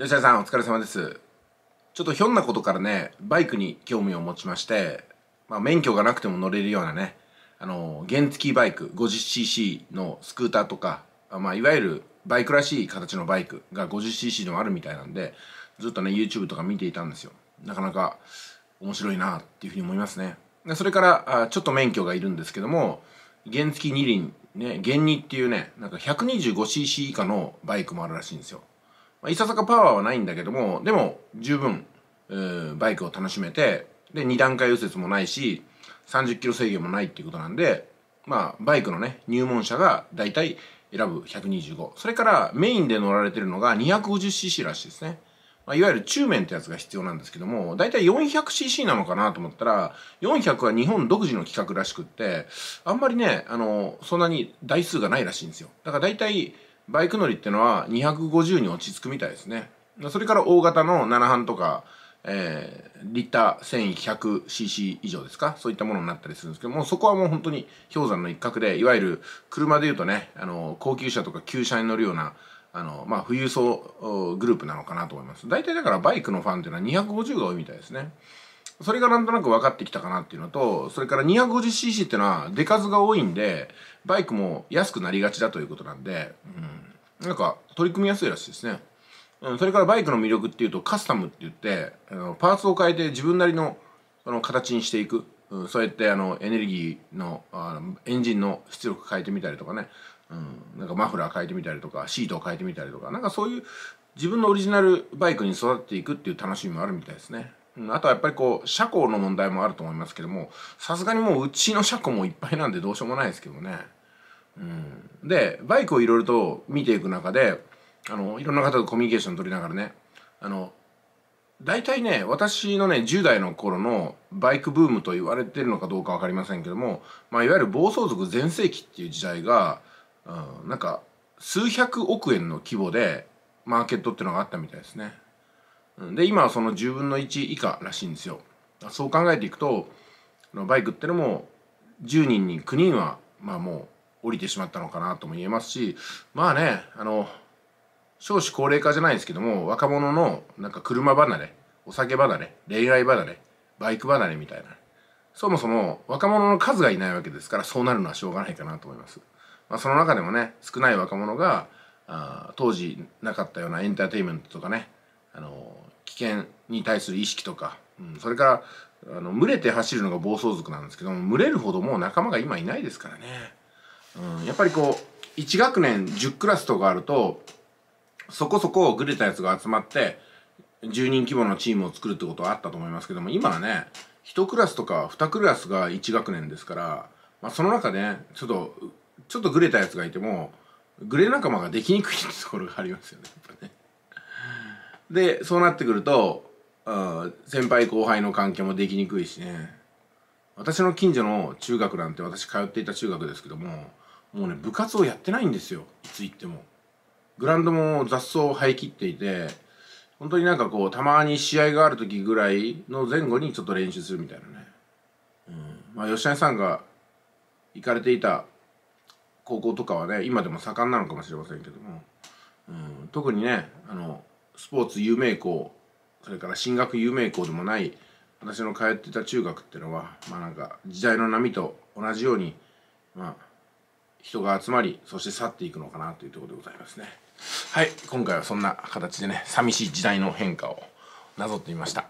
吉田さんお疲れ様ですちょっとひょんなことからねバイクに興味を持ちまして、まあ、免許がなくても乗れるようなねあの原付バイク 50cc のスクーターとか、まあ、いわゆるバイクらしい形のバイクが 50cc でもあるみたいなんでずっとね YouTube とか見ていたんですよなかなか面白いなっていうふうに思いますねでそれからあちょっと免許がいるんですけども原付二輪ね原2っていうねなんか 125cc 以下のバイクもあるらしいんですよまあ、いささかパワーはないんだけども、でも十分、バイクを楽しめて、で、二段階右折もないし、30キロ制限もないっていうことなんで、まあ、バイクのね、入門者が大体選ぶ125。それからメインで乗られてるのが 250cc らしいですね。まあ、いわゆる中面ってやつが必要なんですけども、だいたい 400cc なのかなと思ったら、400は日本独自の企画らしくって、あんまりね、あの、そんなに台数がないらしいんですよ。だからだいたいバイク乗りってのは250に落ち着くみたいですね。それから大型の7班とか、えー、リッター 1100cc 以上ですかそういったものになったりするんですけどもそこはもう本当に氷山の一角でいわゆる車で言うとねあの高級車とか旧車に乗るようなあの、まあ、富裕層グループなのかなと思います大体だからバイクのファンっていうのは250が多いみたいですね。それがなんとなく分かってきたかなっていうのと、それから 250cc っていうのは出数が多いんで、バイクも安くなりがちだということなんで、うん、なんか取り組みやすいらしいですね。うん、それからバイクの魅力っていうとカスタムって言って、あのパーツを変えて自分なりのあの形にしていく。うん、そうやってあのエネルギーのあのエンジンの出力変えてみたりとかね、うん、なんかマフラー変えてみたりとか、シートを変えてみたりとか、なんかそういう自分のオリジナルバイクに育っていくっていう楽しみもあるみたいですね。あとはやっぱりこう、車庫の問題もあると思いますけども、さすがにもううちの車庫もいっぱいなんでどうしようもないですけどね。うん。で、バイクをいろいろと見ていく中で、あの、いろんな方とコミュニケーション取りながらね、あの、大体ね、私のね、10代の頃のバイクブームと言われてるのかどうかわかりませんけども、まあ、いわゆる暴走族全盛期っていう時代が、うん、なんか、数百億円の規模でマーケットっていうのがあったみたいですね。で今はその10分の1以下らしいんですよそう考えていくとのバイクってのも10人に9人はまあもう降りてしまったのかなとも言えますしまあねあの少子高齢化じゃないですけども若者のなんか車離れお酒離れ恋愛離れバイク離れみたいなそもそも若者の数がいないわけですからそうなるのはしょうがないかなと思います、まあ、その中でもね少ない若者があ当時なかったようなエンターテインメントとかねあの危険に対する意識とか、うん、それからあの群れて走るのが暴走族なんですけども群れるほどもう仲間が今いないですからね、うん、やっぱりこう1学年10クラスとかあるとそこそこグレたやつが集まって10人規模のチームを作るってことはあったと思いますけども今はね1クラスとか2クラスが1学年ですから、まあ、その中で、ね、ちょっとちょっとグレたやつがいてもグレ仲間ができにくいところがありますよね。やっぱねでそうなってくるとあ先輩後輩の関係もできにくいしね私の近所の中学なんて私通っていた中学ですけどももうね部活をやってないんですよいつ行ってもグラウンドも雑草を生え切っていて本当になんかこうたまに試合がある時ぐらいの前後にちょっと練習するみたいなね、うん、まあ吉谷さんが行かれていた高校とかはね今でも盛んなのかもしれませんけども、うん、特にねあのスポーツ有名校それから進学有名校でもない私の通ってた中学っていうのはまあなんか時代の波と同じようにまあ人が集まりそして去っていくのかなというところでございますねはい今回はそんな形でね寂しい時代の変化をなぞってみました